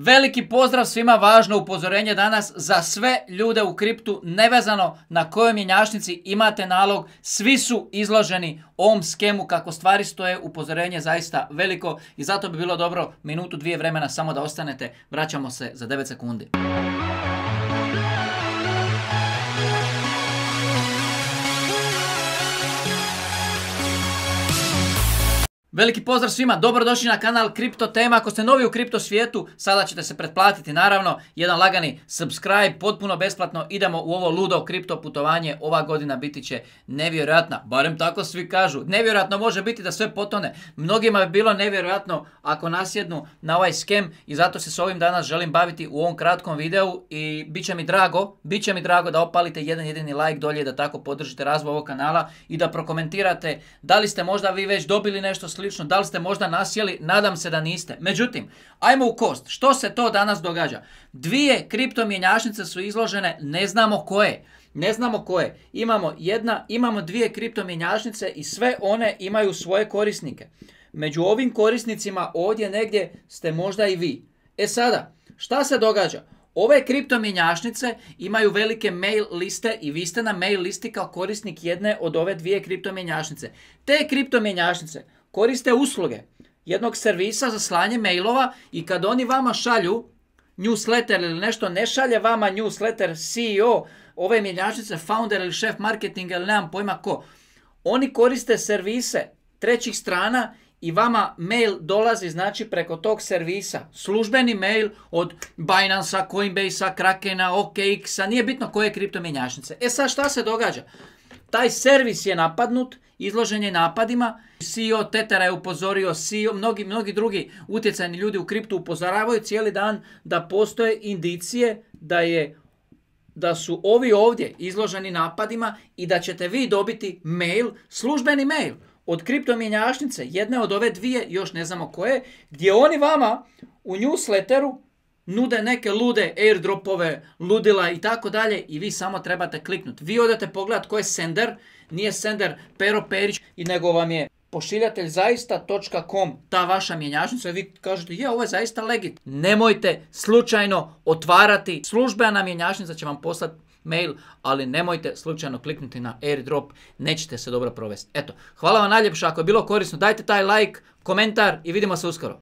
Veliki pozdrav svima, važno upozorenje danas za sve ljude u kriptu, nevezano na kojoj mjenjašnici imate nalog, svi su izloženi ovom skemu kako stvari stoje, upozorenje zaista veliko i zato bi bilo dobro minutu, dvije vremena samo da ostanete, vraćamo se za 9 sekundi. Veliki pozdrav svima, dobrodošli na kanal Kripto Tema. Ako ste novi u kripto svijetu, sada ćete se pretplatiti naravno. Jedan lagani subscribe, potpuno besplatno. Idemo u ovo ludo kripto putovanje. Ova godina biti će nevjerojatna, barem tako svi kažu. Nevjerojatno može biti da sve potone. Mnogima bi bilo nevjerojatno ako nasjednu na ovaj skem i zato se s ovim danas želim baviti u ovom kratkom videu i bit će mi drago, bit će mi drago da opalite jedan jedini like dolje da tako podržite razvoj ovog kanala i da prokomentirate da li ste možda vi već dobili nešto slično prilično, da li ste možda nasjeli, nadam se da niste. Međutim, ajmo u kost, što se to danas događa? Dvije kriptomjenjačnice su izložene, ne znamo koje. Ne znamo koje. Imamo jedna, imamo dvije kriptomjenjačnice i sve one imaju svoje korisnike. Među ovim korisnicima ovdje negdje ste možda i vi. E sada, šta se događa? Ove kriptomjenjašnice imaju velike mail liste i vi ste na mail listi kao korisnik jedne od ove dvije kriptomjenjačnice. Te kriptomjenjačnice koriste usluge jednog servisa za slanje mailova i kad oni vama šalju newsletter ili nešto, ne šalje vama newsletter CEO ove mjenjačnice, founder ili šef marketinga ili nemam pojma ko. Oni koriste servise trećih strana i vama mail dolazi znači preko tog servisa. Službeni mail od Binance-a, Coinbase-a, Krakena, OKX-a, nije bitno koje kripto mjenjačnice. E sad šta se događa? Taj servis je napadnut izloženje napadima. CEO Tetera je upozorio, CEO, mnogi, mnogi drugi utjecajni ljudi u kriptu upozoravaju cijeli dan da postoje indicije da je da su ovi ovdje izloženi napadima i da ćete vi dobiti mail, službeni mail od kriptomjenjašnice, jedne od ove dvije, još ne znamo koje, gdje oni vama u newsletteru nude neke lude airdropove, ludila i tako dalje i vi samo trebate kliknuti. Vi odete pogledat ko je sender, nije sender Pero Perić, i nego vam je pošiljatelj zaista.com, ta vaša mjenjačnica, vi kažete je ovo je zaista legit. Nemojte slučajno otvarati, službena mjenjačnica će vam poslati mail, ali nemojte slučajno kliknuti na airdrop, nećete se dobro provesti. Eto, hvala vam najljepša, ako je bilo korisno dajte taj like, komentar i vidimo se uskoro.